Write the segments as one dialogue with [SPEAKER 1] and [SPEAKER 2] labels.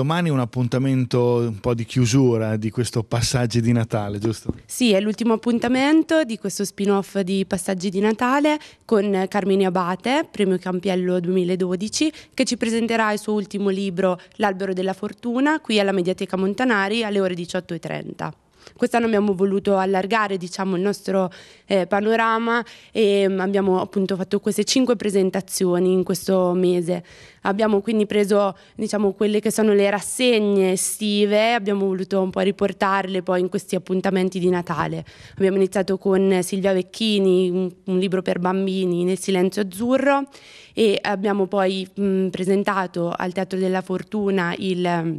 [SPEAKER 1] domani un appuntamento un po' di chiusura di questo Passaggi di Natale, giusto? Sì, è l'ultimo appuntamento di questo spin-off di Passaggi di Natale con Carmine Abate, premio Campiello 2012, che ci presenterà il suo ultimo libro L'albero della fortuna qui alla Mediateca Montanari alle ore 18.30. Quest'anno abbiamo voluto allargare diciamo, il nostro eh, panorama e mm, abbiamo appunto fatto queste cinque presentazioni in questo mese. Abbiamo quindi preso diciamo, quelle che sono le rassegne estive, abbiamo voluto un po' riportarle poi in questi appuntamenti di Natale. Abbiamo iniziato con Silvia Vecchini, un, un libro per bambini nel silenzio azzurro e abbiamo poi mh, mm, presentato al Teatro della Fortuna il, il mm,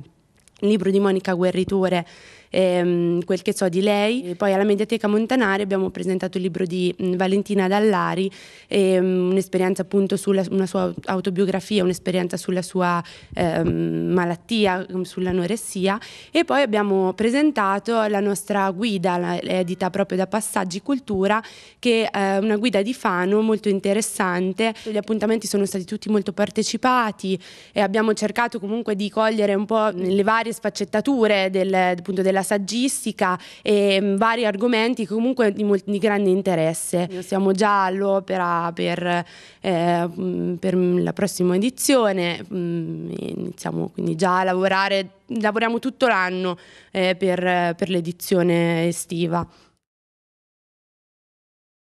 [SPEAKER 1] libro di Monica Guerritore ehm, quel che so di lei. E poi alla Mediateca Montanari abbiamo presentato il libro di mh, mm, Valentina Dallari, ehm, un'esperienza appunto sulla una sua autobiografia, un'esperienza sulla sua ehm, malattia, mm, sull'anoressia e poi abbiamo presentato la nostra guida, la, edita proprio da Passaggi Cultura, che è eh, una guida di Fano molto interessante. Gli appuntamenti sono stati tutti molto partecipati e abbiamo cercato comunque di cogliere un po' le varie sfaccettature del, appunto, della la saggistica e mm, vari argomenti comunque di, molti, di, grande interesse. Siamo già all'opera per, eh, mm, per mm, la prossima edizione, iniziamo quindi già a lavorare, lavoriamo tutto l'anno eh, per, per l'edizione estiva.